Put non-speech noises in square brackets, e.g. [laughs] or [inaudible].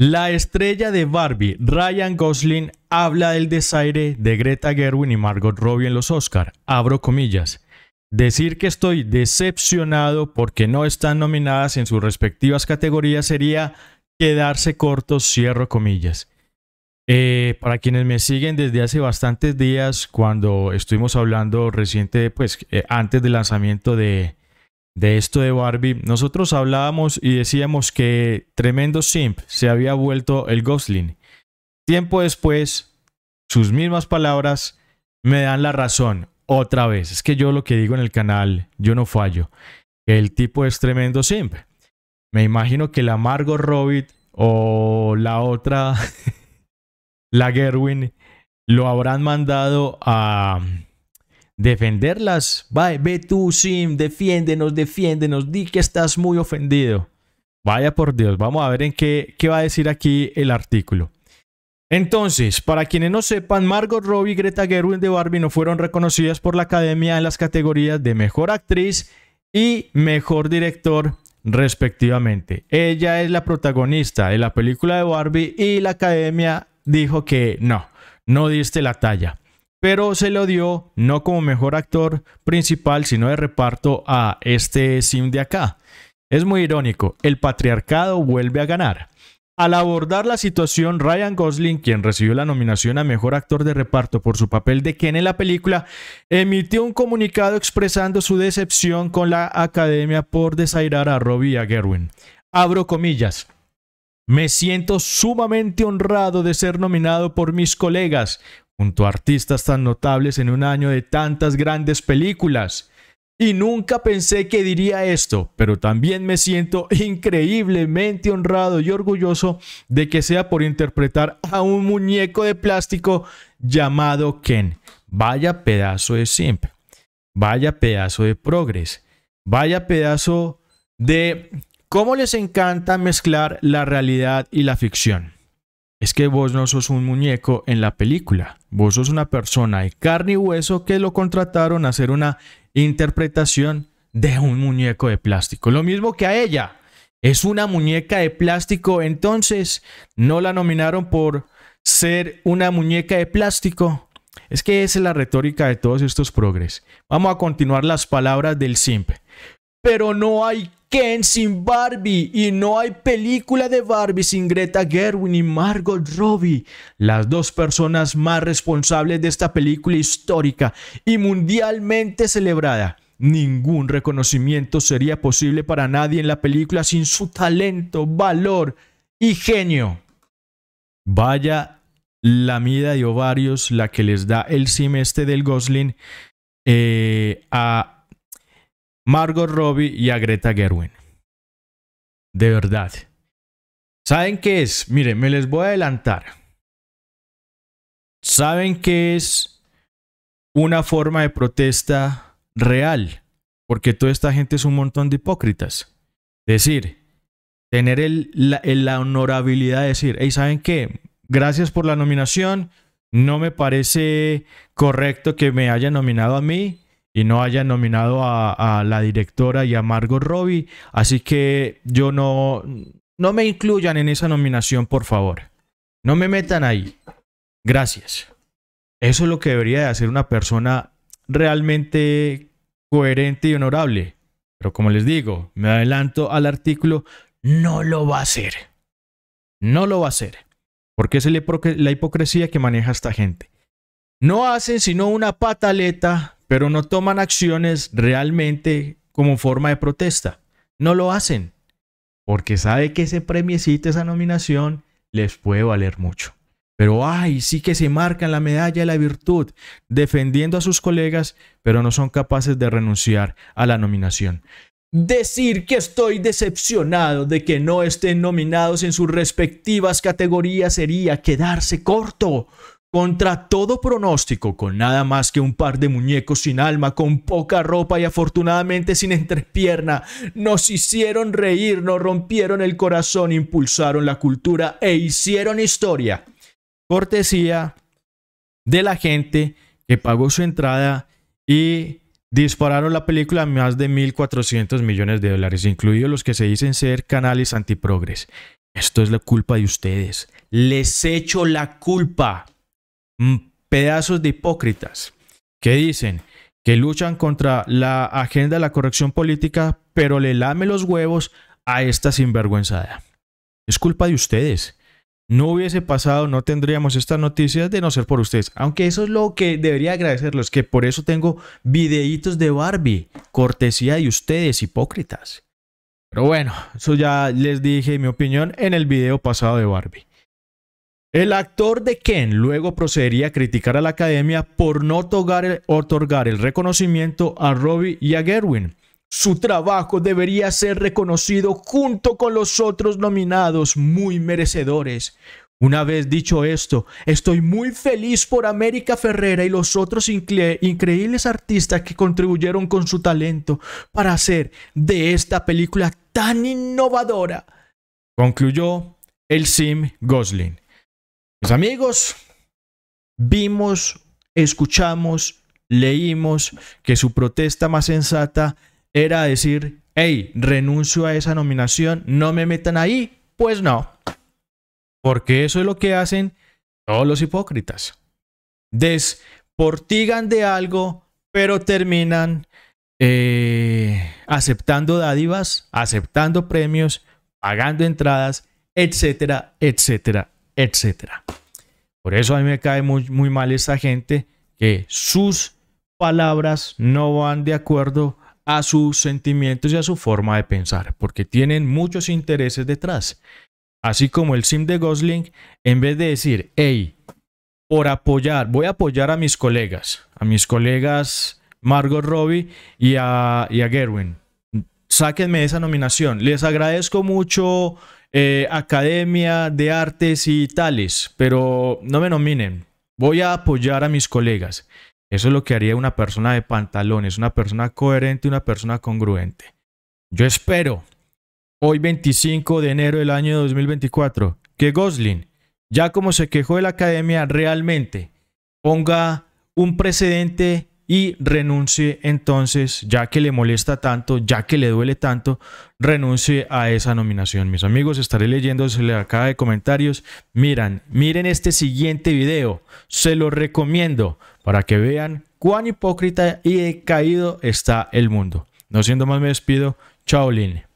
La estrella de Barbie, Ryan Gosling, habla del desaire de Greta Gerwin y Margot Robbie en los Oscar. Abro comillas. Decir que estoy decepcionado porque no están nominadas en sus respectivas categorías sería quedarse corto, cierro comillas. Eh, para quienes me siguen desde hace bastantes días, cuando estuvimos hablando reciente, pues eh, antes del lanzamiento de, de esto de Barbie, nosotros hablábamos y decíamos que tremendo simp se había vuelto el Gosling. Tiempo después, sus mismas palabras me dan la razón. Otra vez, es que yo lo que digo en el canal, yo no fallo. El tipo es tremendo simp. Me imagino que la Margot Robbie o la otra, [laughs] la Gerwin, lo habrán mandado a, defenderlas. Vaya, ve tú, Sim, defiéndenos, defiéndenos, di que estás muy ofendido. Vaya por Dios, vamos a ver en qué, qué va a decir aquí el artículo. Entonces, para quienes no sepan, Margot Robbie y Greta Gerwig de Barbie no fueron reconocidas por la Academia en las categorías de Mejor Actriz y Mejor Director, respectivamente. Ella es la protagonista de la película de Barbie y la Academia dijo que no, no diste la talla pero se lo dio no como mejor actor principal, sino de reparto a este sim de acá. Es muy irónico, el patriarcado vuelve a ganar. Al abordar la situación, Ryan Gosling, quien recibió la nominación a Mejor Actor de Reparto por su papel de Ken en la película, emitió un comunicado expresando su decepción con la academia por desairar a Robbie y a Gerwin. Abro comillas. Me siento sumamente honrado de ser nominado por mis colegas, junto a artistas tan notables en un año de tantas grandes películas. Y nunca pensé que diría esto, pero también me siento increíblemente honrado y orgulloso de que sea por interpretar a un muñeco de plástico llamado Ken. Vaya pedazo de simp. Vaya pedazo de progres. Vaya pedazo de ¿Cómo les encanta mezclar la realidad y la ficción? Es que vos no sos un muñeco en la película, vos sos una persona de carne y hueso que lo contrataron a hacer una interpretación de un muñeco de plástico. Lo mismo que a ella, es una muñeca de plástico, entonces no la nominaron por ser una muñeca de plástico. Es que esa es la retórica de todos estos progres. Vamos a continuar las palabras del simp. Pero no hay Ken sin Barbie y no hay película de Barbie sin Greta Gerwin y Margot Robbie, las dos personas más responsables de esta película histórica y mundialmente celebrada. Ningún reconocimiento sería posible para nadie en la película sin su talento, valor y genio. Vaya la mida de ovarios la que les da el semestre del Gosling eh, a Margot Robbie y a Greta Gerwin. De verdad. ¿Saben qué es? Miren, me les voy a adelantar. ¿Saben qué es una forma de protesta real? Porque toda esta gente es un montón de hipócritas. Es Decir, tener el, la, la, honorabilidad de decir, hey, ¿saben qué? Gracias por la nominación. No me parece correcto que me hayan nominado a mí y no hayan nominado a, la directora y a Margot Robbie. Así que yo no, no me incluyan en esa nominación, por favor. No me metan ahí. Gracias. Eso es lo que debería de hacer una persona realmente coherente y honorable. Pero como les digo, me adelanto al artículo, no lo va a hacer. No lo va a hacer. Porque es la hipocresía que maneja esta gente. No hacen sino una pataleta pero no toman acciones realmente como forma de protesta. No lo hacen, porque sabe que ese premiecito, esa nominación, les puede valer mucho. Pero ay, sí que se marcan la medalla de la virtud, defendiendo a sus colegas, pero no son capaces de renunciar a la nominación. Decir que estoy decepcionado de que no estén nominados en sus respectivas categorías sería quedarse corto. Contra todo pronóstico, con nada más que un par de muñecos sin alma, con poca ropa y afortunadamente sin [laughs] entrepierna, nos hicieron reír, nos rompieron el corazón, impulsaron la cultura e hicieron historia. Cortesía de la gente que pagó su entrada y dispararon la película a más de 1.400 millones de dólares, incluidos los que se dicen ser canales antiprogres. Esto es la culpa de ustedes. Les echo la culpa. Mm, pedazos de hipócritas que dicen que luchan contra la agenda de la corrección política, pero le lame los huevos a esta sinvergüenzada. Es culpa de ustedes. No hubiese pasado, no tendríamos estas noticias de no ser por ustedes. Aunque eso es lo que debería agradecerlos que por eso tengo videitos de Barbie, cortesía de ustedes, hipócritas. Pero bueno, eso ya les dije mi opinión en el video pasado de Barbie. El actor de Ken luego procedería a criticar a la academia por no otorgar el, reconocimiento a Robbie y a Gerwin. Su trabajo debería ser reconocido junto con los otros nominados muy merecedores. Una vez dicho esto, estoy muy feliz por América Ferrera y los otros increíbles artistas que contribuyeron con su talento para hacer de esta película tan innovadora. Concluyó el Sim Gosling pues, amigos, vimos, escuchamos, leímos que su protesta más sensata era decir, hey, renuncio a esa nominación, no me metan ahí. Pues no, porque eso es lo que hacen todos los hipócritas. Desportigan de algo, pero terminan eh, aceptando dádivas, aceptando premios, pagando entradas, etcétera, etcétera, etcétera. Por eso a mí me cae muy, mal esta gente que sus palabras no van de acuerdo a sus sentimientos y a su forma de pensar, porque tienen muchos intereses detrás. Así como el sim de Gosling, en vez de decir, hey, por apoyar, voy a apoyar a mis colegas, a mis colegas Margot Robbie y a, y a Gerwin. Sáquenme esa nominación. Les agradezco mucho eh, academia de artes y tales, pero no me nominen. Voy a apoyar a mis colegas. Eso es lo que haría una persona de pantalones, una persona coherente, una persona congruente. Yo espero, hoy 25 de enero del año 2024, que Gosling, ya como se quejó de la academia, realmente ponga un precedente y renuncie entonces, ya que le molesta tanto, ya que le duele tanto, renuncie a esa nominación. Mis amigos, estaré le acá de comentarios. Miran, miren este siguiente video, se lo recomiendo para que vean cuán hipócrita y decaído está el mundo. No siendo más, me despido. Chao, Lin.